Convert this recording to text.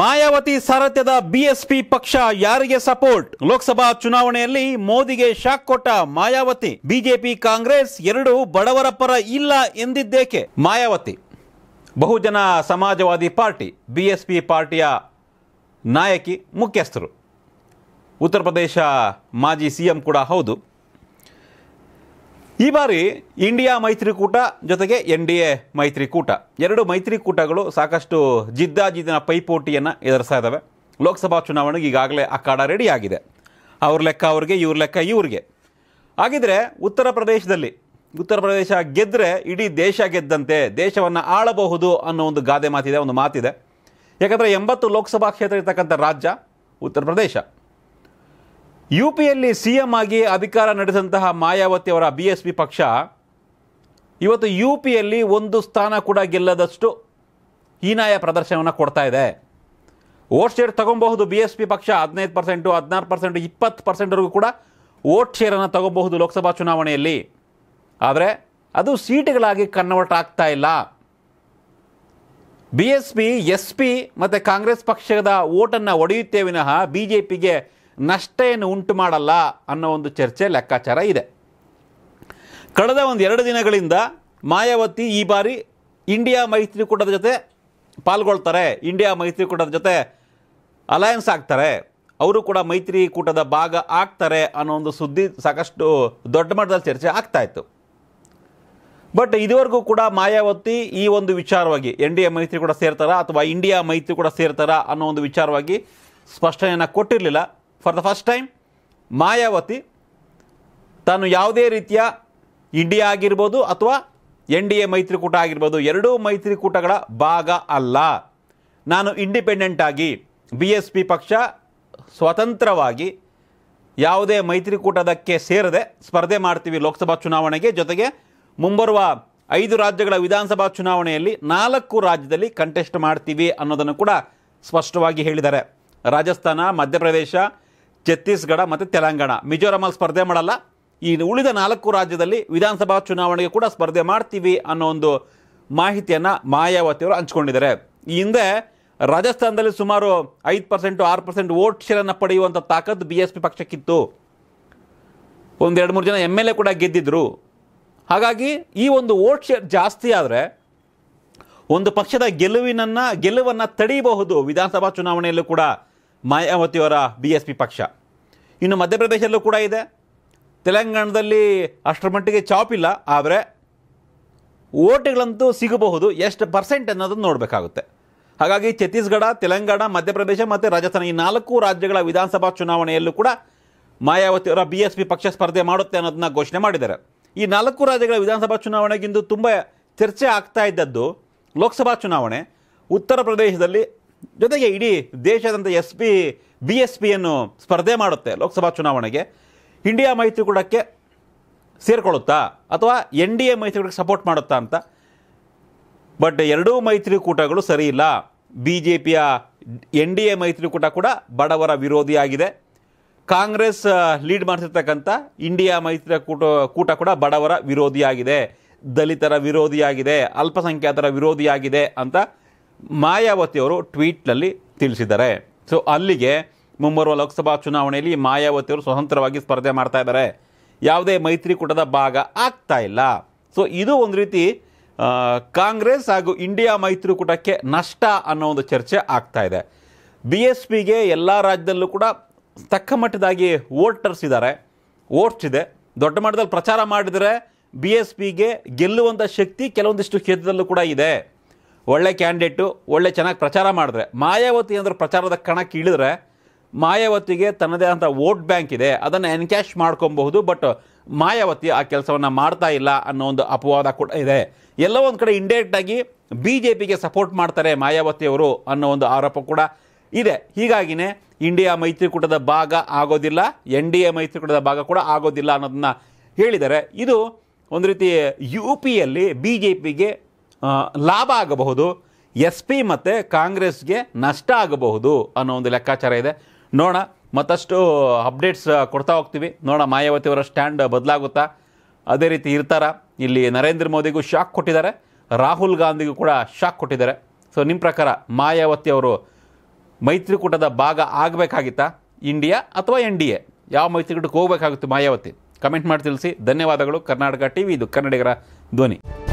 Mayawati ಸಾರಥ್ಯದ BSP ಪಕ್ಷ ಯಾರಿಗೆ support Lok Sabha ಚುನಾವಣೆಯಲ್ಲಿ ಮೋದಿಗೆ ಶಾಕ್ ಕೊಟ್ಟ ಮಾಯಾವತಿ ಬಿಜೆಪಿ ಕಾಂಗ್ರೆಸ್ ಎರಡು ಬಡವರ ಪರ ಇಲ್ಲ ಎಂದಿದ್ದೇಕೆ ಮಾಯಾವತಿ ಬಹುಜನ ಸಮಾಜವಾದಿ ಪಾರ್ಟಿ ಬಿಎಸ್ಪಿ ಪಾರ್ಟಿಯ ನಾಯಕಿ ಮುಖ್ಯಸ್ಥರು ಉತ್ತರ ಪ್ರದೇಶ ಮಾಜಿ ಸಿಎಂ ಕೂಡ ಹೌದು ಈ ಬಾರಿ ಇಂಡಿಯಾ ಮೈತ್ರಿಕೂಟ ಜೊತೆಗೆ ಎನ್ ಡಿ ಎ ಮೈತ್ರಿಕೂಟ ಎರಡು ಮೈತ್ರಿಕೂಟಗಳು ಸಾಕಷ್ಟು ಜಿದ್ದಾಜಿದ್ದಿನ ಪೈಪೋಟಿಯನ್ನು ಎದುರಿಸ್ತಾ ಇದ್ದಾವೆ ಲೋಕಸಭಾ ಚುನಾವಣೆಗೆ ಈಗಾಗಲೇ ಅಖಾಡ ರೆಡಿ ಆಗಿದೆ ಅವ್ರ ಲೆಕ್ಕ ಅವ್ರಿಗೆ ಇವ್ರ ಲೆಕ್ಕ ಇವ್ರಿಗೆ ಹಾಗಿದ್ರೆ ಉತ್ತರ ಪ್ರದೇಶದಲ್ಲಿ ಉತ್ತರ ಪ್ರದೇಶ ಗೆದ್ದರೆ ಇಡೀ ದೇಶ ಗೆದ್ದಂತೆ ದೇಶವನ್ನು ಆಳಬಹುದು ಅನ್ನೋ ಒಂದು ಗಾದೆ ಮಾತಿದೆ ಒಂದು ಮಾತಿದೆ ಯಾಕಂದರೆ ಎಂಬತ್ತು ಲೋಕಸಭಾ ಕ್ಷೇತ್ರ ಇರ್ತಕ್ಕಂಥ ರಾಜ್ಯ ಉತ್ತರ ಪ್ರದೇಶ ಯು ಪಿಯಲ್ಲಿ ಸಿ ಎಂ ಆಗಿ ಅಧಿಕಾರ ನಡೆಸಿದಂತಹ ಮಾಯಾವತಿ ಅವರ ಬಿ ಎಸ್ ಪಿ ಪಕ್ಷ ಇವತ್ತು ಯು ಪಿಯಲ್ಲಿ ಒಂದು ಸ್ಥಾನ ಕೂಡ ಗೆಲ್ಲದಷ್ಟು ಹೀನಾಯ ಪ್ರದರ್ಶನವನ್ನು ಕೊಡ್ತಾ ಇದೆ ಓಟ್ ಶೇರ್ ತಗೊಬಹುದು ಬಿ ಎಸ್ ಪಿ ಪಕ್ಷ ಹದಿನೈದು ಪರ್ಸೆಂಟು ಹದಿನಾರು ಪರ್ಸೆಂಟು ಇಪ್ಪತ್ತು ಪರ್ಸೆಂಟ್ವರೆಗೂ ಕೂಡ ಓಟ್ ಶೇರನ್ನು ತಗೋಬಹುದು ಲೋಕಸಭಾ ಚುನಾವಣೆಯಲ್ಲಿ ಆದರೆ ಅದು ಸೀಟುಗಳಾಗಿ ಕನ್ವರ್ಟ್ ಆಗ್ತಾ ಇಲ್ಲ B S P S P ಮತ್ತು ಕಾಂಗ್ರೆಸ್ ಪಕ್ಷದ ಓಟನ್ನು ಒಡೆಯುತ್ತೇ ವಿನಃ ಬಿ ಜೆ ಪಿಗೆ ನಷ್ಟ ಏನು ಉಂಟು ಮಾಡಲ್ಲ ಅನ್ನೋ ಒಂದು ಚರ್ಚೆ ಲೆಕ್ಕಾಚಾರ ಇದೆ ಕಳೆದ ಒಂದು ಎರಡು ದಿನಗಳಿಂದ ಮಾಯಾವತಿ ಈ ಬಾರಿ ಇಂಡಿಯಾ ಮೈತ್ರಿಕೂಟದ ಜೊತೆ ಪಾಲ್ಗೊಳ್ತಾರೆ ಇಂಡಿಯಾ ಮೈತ್ರಿಕೂಟದ ಜೊತೆ ಅಲಯನ್ಸ್ ಆಗ್ತಾರೆ ಅವರು ಕೂಡ ಮೈತ್ರಿಕೂಟದ ಭಾಗ ಆಗ್ತಾರೆ ಅನ್ನೋ ಒಂದು ಸುದ್ದಿ ಸಾಕಷ್ಟು ದೊಡ್ಡ ಮಟ್ಟದಲ್ಲಿ ಚರ್ಚೆ ಆಗ್ತಾ ಇತ್ತು ಬಟ್ ಇದುವರೆಗೂ ಕೂಡ ಮಾಯಾವತಿ ಈ ಒಂದು ವಿಚಾರವಾಗಿ ಎನ್ ಡಿ ಎ ಮೈತ್ರಿ ಕೂಡ ಸೇರ್ತಾರಾ ಅಥವಾ ಇಂಡಿಯಾ ಮೈತ್ರಿ ಕೂಡ ಸೇರ್ತಾರಾ ಅನ್ನೋ ಒಂದು ವಿಚಾರವಾಗಿ ಸ್ಪಷ್ಟನೆಯನ್ನು ಕೊಟ್ಟಿರಲಿಲ್ಲ for the first time Mayawati ತಾನು ಯಾವುದೇ ರೀತಿಯ ಇಂಡಿಯಾ ಆಗಿರ್ಬೋದು ಅಥವಾ ಎನ್ ಡಿ ಎ ಮೈತ್ರಿಕೂಟ ಆಗಿರ್ಬೋದು ಎರಡೂ ಮೈತ್ರಿಕೂಟಗಳ ಭಾಗ ಅಲ್ಲ ನಾನು ಇಂಡಿಪೆಂಡೆಂಟ್ ಆಗಿ ಬಿ ಎಸ್ ಪಿ ಪಕ್ಷ ಸ್ವತಂತ್ರವಾಗಿ ಯಾವುದೇ ಮೈತ್ರಿಕೂಟದಕ್ಕೆ ಸೇರದೆ ಸ್ಪರ್ಧೆ ಮಾಡ್ತೀವಿ ಲೋಕಸಭಾ ಚುನಾವಣೆಗೆ ಜೊತೆಗೆ ಮುಂಬರುವ ಐದು ರಾಜ್ಯಗಳ ವಿಧಾನಸಭಾ ಚುನಾವಣೆಯಲ್ಲಿ ನಾಲ್ಕು ರಾಜ್ಯದಲ್ಲಿ ಕಂಟೆಸ್ಟ್ ಮಾಡ್ತೀವಿ ಅನ್ನೋದನ್ನು ಕೂಡ ಸ್ಪಷ್ಟವಾಗಿ ಹೇಳಿದ್ದಾರೆ ರಾಜಸ್ಥಾನ ಮಧ್ಯಪ್ರದೇಶ ಛತ್ತೀಸ್ಗಢ ಮತ್ತು ತೆಲಂಗಾಣ ಮಿಜೋರಾಮಲ್ಲಿ ಸ್ಪರ್ಧೆ ಮಾಡಲ್ಲ ಈ ಉಳಿದ ನಾಲ್ಕು ರಾಜ್ಯದಲ್ಲಿ ವಿಧಾನಸಭಾ ಚುನಾವಣೆಗೆ ಕೂಡ ಸ್ಪರ್ಧೆ ಮಾಡ್ತೀವಿ ಅನ್ನೋ ಒಂದು ಮಾಹಿತಿಯನ್ನು ಮಾಯಾವತಿಯವರು ಹಂಚ್ಕೊಂಡಿದ್ದಾರೆ ಈ ಹಿಂದೆ ರಾಜಸ್ಥಾನದಲ್ಲಿ ಸುಮಾರು ಐದು ಪರ್ಸೆಂಟು ಆರು ಪರ್ಸೆಂಟ್ ವೋಟ್ ಶೇರನ್ನು ಪಡೆಯುವಂಥ ತಾಕತ್ತು ಬಿ ಎಸ್ ಪಿ ಪಕ್ಷಕ್ಕಿತ್ತು ಒಂದೆರಡು ಮೂರು ಜನ ಎಮ್ ಎಲ್ ಎ ಕೂಡ ಗೆದ್ದಿದ್ರು ಹಾಗಾಗಿ ಈ ಒಂದು ವೋಟ್ ಶೇರ್ ಜಾಸ್ತಿ ಆದರೆ ಒಂದು ಪಕ್ಷದ ಗೆಲುವಿನನ್ನು ಗೆಲುವನ್ನು ತಡೆಯಬಹುದು ವಿಧಾನಸಭಾ ಚುನಾವಣೆಯಲ್ಲೂ ಕೂಡ ಮಾಯಾವತಿಯವರ ಬಿ ಎಸ್ ಪಿ ಪಕ್ಷ ಇನ್ನು ಮಧ್ಯಪ್ರದೇಶದಲ್ಲೂ ಕೂಡ ಇದೆ ತೆಲಂಗಾಣದಲ್ಲಿ ಅಷ್ಟರ ಮಟ್ಟಿಗೆ ಚಾಪ್ ಇಲ್ಲ ಆದರೆ ಓಟುಗಳಂತೂ ಸಿಗಬಹುದು ಎಷ್ಟು ಪರ್ಸೆಂಟ್ ಅನ್ನೋದನ್ನು ನೋಡಬೇಕಾಗುತ್ತೆ ಹಾಗಾಗಿ ಛತ್ತೀಸ್ಗಢ ತೆಲಂಗಾಣ ಮಧ್ಯಪ್ರದೇಶ ಮತ್ತು ರಾಜಸ್ಥಾನ ಈ ನಾಲ್ಕು ರಾಜ್ಯಗಳ ವಿಧಾನಸಭಾ ಚುನಾವಣೆಯಲ್ಲೂ ಕೂಡ ಮಾಯಾವತಿಯವರ ಬಿ ಎಸ್ ಪಿ ಪಕ್ಷ ಸ್ಪರ್ಧೆ ಮಾಡುತ್ತೆ ಅನ್ನೋದನ್ನ ಘೋಷಣೆ ಮಾಡಿದ್ದಾರೆ ಈ ನಾಲ್ಕು ರಾಜ್ಯಗಳ ವಿಧಾನಸಭಾ ಚುನಾವಣೆಗಿಂದು ತುಂಬ ಚರ್ಚೆ ಆಗ್ತಾ ಇದ್ದದ್ದು ಲೋಕಸಭಾ ಚುನಾವಣೆ ಉತ್ತರ ಪ್ರದೇಶದಲ್ಲಿ ಜೊತೆಗೆ ಇಡೀ ದೇಶದಂತ ಎಸ್ ಪಿ ಬಿ ಎಸ್ ಪಿಯನ್ನು ಸ್ಪರ್ಧೆ ಮಾಡುತ್ತೆ ಲೋಕಸಭಾ ಚುನಾವಣೆಗೆ ಇಂಡಿಯಾ ಮೈತ್ರಿಕೂಟಕ್ಕೆ ಸೇರಿಕೊಳ್ಳುತ್ತಾ ಅಥವಾ ಎನ್ ಡಿ ಎ ಮೈತ್ರಿಕೂಟಕ್ಕೆ ಸಪೋರ್ಟ್ ಮಾಡುತ್ತಾ ಅಂತ ಬಟ್ ಎರಡೂ ಮೈತ್ರಿಕೂಟಗಳು ಸರಿ ಇಲ್ಲ ಬಿ ಜೆ ಪಿಯ ಎನ್ ಡಿ ಎ ಮೈತ್ರಿಕೂಟ ಕೂಡ ಬಡವರ ವಿರೋಧಿಯಾಗಿದೆ ಕಾಂಗ್ರೆಸ್ ಲೀಡ್ ಮಾಡ್ತಿರ್ತಕ್ಕಂಥ ಇಂಡಿಯಾ ಮೈತ್ರಿಕೂಟ ಕೂಟ ಕೂಡ ಬಡವರ ವಿರೋಧಿಯಾಗಿದೆ ದಲಿತರ ವಿರೋಧಿಯಾಗಿದೆ ಅಲ್ಪಸಂಖ್ಯಾತರ ವಿರೋಧಿಯಾಗಿದೆ ಅಂತ ಮಾಯಾವತಿಯವರು ಟ್ವೀಟ್ನಲ್ಲಿ ತಿಳಿಸಿದ್ದಾರೆ ಸೊ ಅಲ್ಲಿಗೆ ಮುಂಬರುವ ಲೋಕಸಭಾ ಚುನಾವಣೆಯಲ್ಲಿ ಮಾಯಾವತಿಯವರು ಸ್ವತಂತ್ರವಾಗಿ ಸ್ಪರ್ಧೆ ಮಾಡ್ತಾ ಇದ್ದಾರೆ ಯಾವುದೇ ಮೈತ್ರಿಕೂಟದ ಭಾಗ ಆಗ್ತಾ ಇಲ್ಲ ಸೊ ಇದು ಒಂದು ರೀತಿ ಕಾಂಗ್ರೆಸ್ ಹಾಗೂ ಇಂಡಿಯಾ ಮೈತ್ರಿಕೂಟಕ್ಕೆ ನಷ್ಟ ಅನ್ನೋ ಒಂದು ಚರ್ಚೆ ಆಗ್ತಾ ಇದೆ ಬಿ ಎಸ್ ಪಿಗೆ ಎಲ್ಲ ರಾಜ್ಯದಲ್ಲೂ ಕೂಡ ತಕ್ಕ ಮಟ್ಟದಾಗಿ ವೋಟರ್ಸ್ ಇದ್ದಾರೆ ವೋಟ್ಸ್ ಇದೆ ದೊಡ್ಡ ಮಟ್ಟದಲ್ಲಿ ಪ್ರಚಾರ ಮಾಡಿದರೆ ಬಿ ಎಸ್ ಪಿಗೆ ಗೆಲ್ಲುವಂಥ ಶಕ್ತಿ ಕೆಲವೊಂದಿಷ್ಟು ಕ್ಷೇತ್ರದಲ್ಲೂ ಕೂಡ ಇದೆ ಒಳ್ಳೆ ಕ್ಯಾಂಡಿಡೇಟು ಒಳ್ಳೆ ಚೆನ್ನಾಗಿ ಪ್ರಚಾರ ಮಾಡಿದ್ರೆ ಮಾಯಾವತಿ ಅಂದ್ರೆ ಪ್ರಚಾರದ ಕಣಕ್ಕೆ ಇಳಿದ್ರೆ ಮಾಯಾವತಿಗೆ ತನ್ನದೇ ಆದಂಥ ವೋಟ್ ಬ್ಯಾಂಕ್ ಇದೆ ಅದನ್ನು ಎನ್ಕ್ಯಾಶ್ ಮಾಡ್ಕೊಬಹುದು ಬಟ್ ಮಾಯಾವತಿ ಆ ಕೆಲಸವನ್ನು ಮಾಡ್ತಾ ಇಲ್ಲ ಅನ್ನೋ ಒಂದು ಅಪವಾದ ಕೂಡ ಇದೆ ಎಲ್ಲ ಒಂದು ಕಡೆ ಇಂಡೈರೆಕ್ಟಾಗಿ ಬಿ ಜೆ ಪಿಗೆ ಸಪೋರ್ಟ್ ಮಾಡ್ತಾರೆ ಮಾಯಾವತಿಯವರು ಅನ್ನೋ ಒಂದು ಆರೋಪ ಕೂಡ ಇದೆ ಹೀಗಾಗಿನೇ ಇಂಡಿಯಾ ಮೈತ್ರಿಕೂಟದ ಭಾಗ ಆಗೋದಿಲ್ಲ ಎನ್ ಡಿ ಎ ಮೈತ್ರಿಕೂಟದ ಭಾಗ ಕೂಡ ಆಗೋದಿಲ್ಲ ಅನ್ನೋದನ್ನ ಹೇಳಿದ್ದಾರೆ ಇದು ಒಂದು ರೀತಿ ಯು ಪಿಯಲ್ಲಿ ಬಿ ಜೆ ಪಿಗೆ ಲಾಭ ಆಗಬಹುದು ಎಸ್ ಪಿ ಮತ್ತು ಕಾಂಗ್ರೆಸ್ಗೆ ನಷ್ಟ ಆಗಬಹುದು ಅನ್ನೋ ಒಂದು ಲೆಕ್ಕಾಚಾರ ಇದೆ ನೋಡೋಣ ಮತ್ತಷ್ಟು ಅಪ್ಡೇಟ್ಸ್ ಕೊಡ್ತಾ ಹೋಗ್ತೀವಿ ನೋಡೋಣ ಅವರ ಸ್ಟ್ಯಾಂಡ್ ಬದಲಾಗುತ್ತಾ ಅದೇ ರೀತಿ ಇರ್ತಾರ ಇಲ್ಲಿ ನರೇಂದ್ರ ಮೋದಿಗೂ ಶಾಕ್ ಕೊಟ್ಟಿದ್ದಾರೆ ರಾಹುಲ್ ಗಾಂಧಿಗೂ ಕೂಡ ಶಾಕ್ ಕೊಟ್ಟಿದ್ದಾರೆ ಸೊ ನಿಮ್ಮ ಪ್ರಕಾರ ಮಾಯಾವತಿ ಅವರು ಮೈತ್ರಿಕೂಟದ ಭಾಗ ಆಗಬೇಕಾಗಿತ್ತಾ ಇಂಡಿಯಾ ಅಥವಾ ಎನ್ ಡಿ ಎ ಯಾವ ಮೈತ್ರಿಕೂಟಕ್ಕೆ ಹೋಗಬೇಕಾಗುತ್ತೆ ಮಾಯಾವತಿ ಕಮೆಂಟ್ ಮಾಡಿ ತಿಳಿಸಿ ಧನ್ಯವಾದಗಳು ಕರ್ನಾಟಕ ಟಿ ವಿ ಇದು ಕನ್ನಡಿಗರ ಧ್ವನಿ